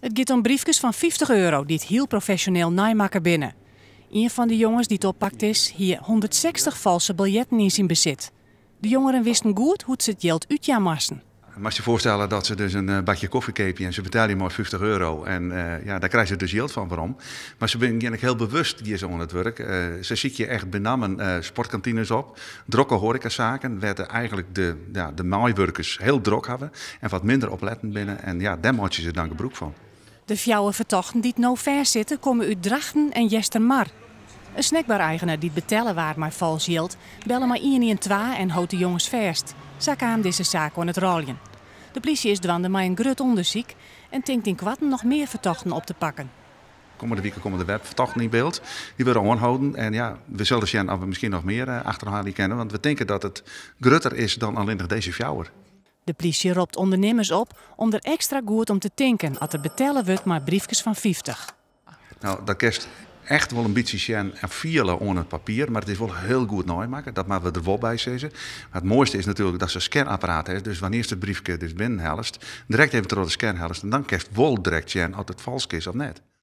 Het gaat om briefjes van 50 euro die het heel professioneel naaimaker binnen. Een van de jongens die het oppakt is, hier 160 valse biljetten in zijn bezit. De jongeren wisten goed hoe ze het geld uitjamarsen. Mag je voorstellen dat ze dus een eh, bakje koffie kopen en ze betalen maar 50 euro. En eh, ja, daar krijgen ze dus geld van, waarom? Maar ze zijn heel bewust hier zo aan het werk. Uh, ze ziet je echt benammen sportkantines op, drokke horecazaken, werden eigenlijk de, ja, de maaiwerkers heel drok hebben en wat minder oplettend binnen. En ja, daar moet je ze dan gebruik van. De fjouwe vertochten die nou ver zitten komen uit Drachten en Jestermar. Een snackbar-eigenaar die het betellen waar maar vals hield, bellen maar in en twa en houdt de jongens verst. Zak aan deze zaak aan het rollen. De politie is dwanden maar een grut onderzoek en tinkt in kwatten nog meer vertochten op te pakken. Komende weken komen de webvertochten in beeld. Die willen we aanhouden. En ja, we zullen zien of we misschien nog meer eh, achterhalen kennen. Want we denken dat het grutter is dan alleen nog deze fjouwer. De politie roept ondernemers op om er extra goed om te tinken als er betellen wordt maar briefjes van 50. Nou, dat kerst echt wel een beetje zien en vielen onder het papier. Maar het is wel heel goed maken. Dat maken we er wel bij zeggen. Maar het mooiste is natuurlijk dat ze een scanapparaat heeft. Dus wanneer het briefje dus binnenhelst, direct even door de scan helst. En dan kerst wel direct zien of het vals is of net.